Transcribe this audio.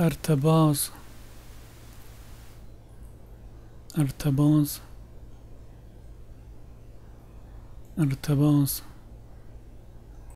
ارتباز ارتباز ارتباز